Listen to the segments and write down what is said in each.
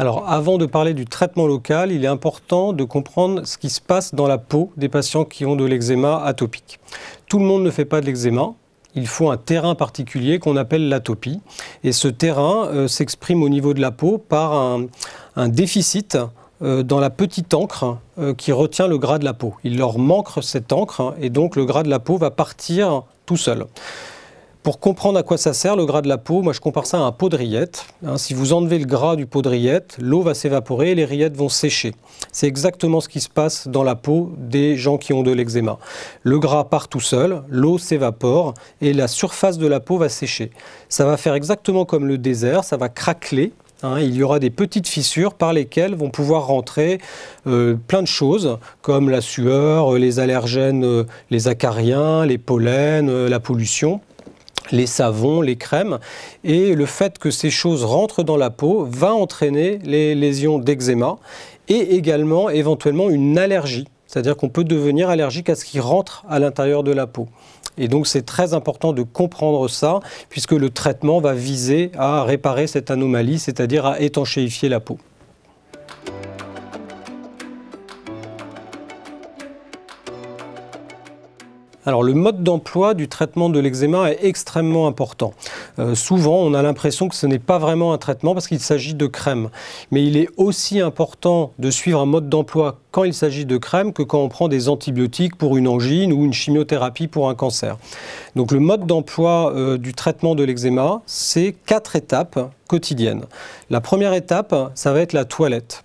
Alors, avant de parler du traitement local, il est important de comprendre ce qui se passe dans la peau des patients qui ont de l'eczéma atopique. Tout le monde ne fait pas de l'eczéma, il faut un terrain particulier qu'on appelle l'atopie. Et ce terrain euh, s'exprime au niveau de la peau par un, déficit euh, dans la petite encre euh, qui retient le gras de la peau. Il leur manque cette encre hein, et donc le gras de la peau va partir tout seul. Pour comprendre à quoi ça sert le gras de la peau, moi je compare ça à un pot de rillettes. Hein. si vous enlevez le gras du pot de rillettes, l'eau va s'évaporer et les rillettes vont sécher. C'est exactement ce qui se passe dans la peau des gens qui ont de l'eczéma. Le gras part tout seul, l'eau s'évapore et la surface de la peau va sécher. Ça va faire exactement comme le désert, ça va craquer. Hein. il y aura des petites fissures par lesquelles vont pouvoir rentrer euh, plein de choses, comme la sueur, euh, les allergènes, euh, les acariens, les pollens, la pollution les savons, les crèmes. Et le fait que ces choses rentrent dans la peau va entraîner les lésions d'eczéma et également éventuellement une allergie. C'est-à-dire qu'on peut devenir allergique à ce qui rentre à l'intérieur de la peau. Et donc c'est très important de comprendre ça, puisque le traitement va viser à réparer cette anomalie, c'est-à-dire à étanchéifier la peau. Alors le mode d'emploi du traitement de l'eczéma est extrêmement important. Euh, souvent, on a l'impression que ce n'est pas vraiment un traitement parce qu'il s'agit de crème. Mais il est aussi important de suivre un mode d'emploi quand il s'agit de crème que quand on prend des antibiotiques pour une angine ou une chimiothérapie pour un cancer. Donc le mode d'emploi euh, du traitement de l'eczéma, c'est quatre étapes quotidienne. La première étape, ça va être la toilette.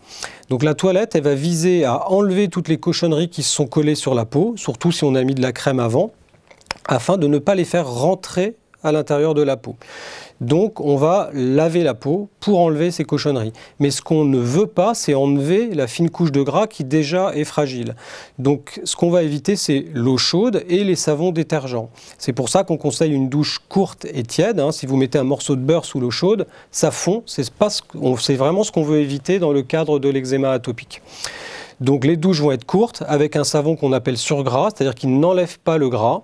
Donc la toilette, elle va viser à enlever toutes les cochonneries qui se sont collées sur la peau, surtout si on a mis de la crème avant, afin de ne pas les faire rentrer à l'intérieur de la peau. Donc on va laver la peau pour enlever ces cochonneries. Mais ce qu'on ne veut pas, c'est enlever la fine couche de gras qui déjà est fragile. Donc ce qu'on va éviter, c'est l'eau chaude et les savons détergents. C'est pour ça qu'on conseille une douche courte et tiède. Hein. Si vous mettez un morceau de beurre sous l'eau chaude, ça fond. C'est vraiment ce qu'on veut éviter dans le cadre de l'eczéma atopique. Donc les douches vont être courtes avec un savon qu'on appelle surgras, c'est-à-dire qu'il n'enlève pas le gras.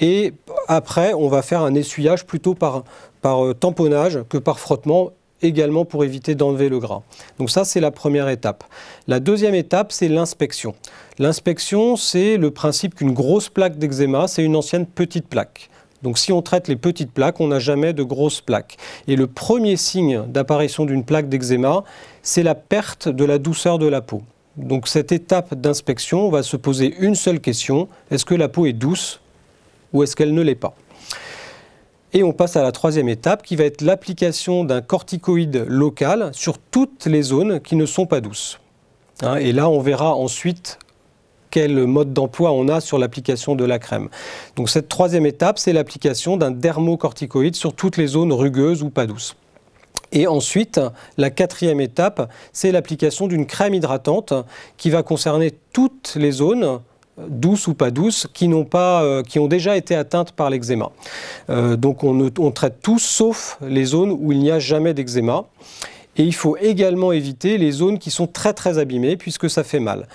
Et après, on va faire un essuyage plutôt par, euh, tamponnage que par frottement également pour éviter d'enlever le gras. Donc ça, c'est la première étape. La deuxième étape, c'est l'inspection. L'inspection, c'est le principe qu'une grosse plaque d'eczéma, c'est une ancienne petite plaque. Donc si on traite les petites plaques, on n'a jamais de grosses plaques. Et le premier signe d'apparition d'une plaque d'eczéma, c'est la perte de la douceur de la peau. Donc cette étape d'inspection, on va se poser une seule question, est-ce que la peau est douce ou est-ce qu'elle ne l'est pas et on passe à la troisième étape qui va être l'application d'un corticoïde local sur toutes les zones qui ne sont pas douces. Hein, et là, on verra ensuite quel mode d'emploi on a sur l'application de la crème. Donc cette troisième étape, c'est l'application d'un dermocorticoïde sur toutes les zones rugueuses ou pas douces. Et ensuite, la quatrième étape, c'est l'application d'une crème hydratante qui va concerner toutes les zones douces ou pas douces, qui, n'ont pas, euh, qui ont déjà été atteintes par l'eczéma. Euh, donc on, traite tout sauf les zones où il n'y a jamais d'eczéma. Et il faut également éviter les zones qui sont très très abîmées puisque ça fait mal.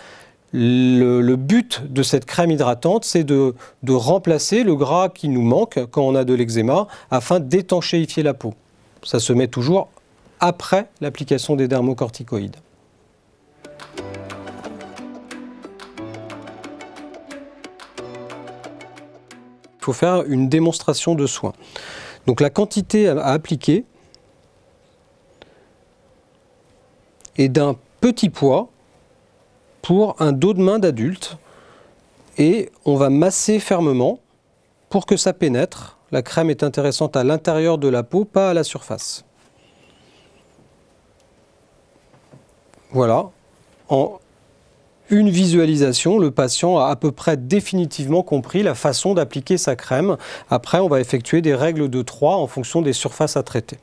Le, but de cette crème hydratante, c'est de, de remplacer le gras qui nous manque quand on a de l'eczéma afin d'étanchéifier la peau. Ça se met toujours après l'application des dermocorticoïdes. faire une démonstration de soins. Donc la quantité à, appliquer est d'un petit poids pour un dos de main d'adulte et on va masser fermement pour que ça pénètre. La crème est intéressante à l'intérieur de la peau, pas à la surface. Voilà, en une visualisation, le patient a à peu près définitivement compris la façon d'appliquer sa crème. Après, on va effectuer des règles de 3 en fonction des surfaces à traiter.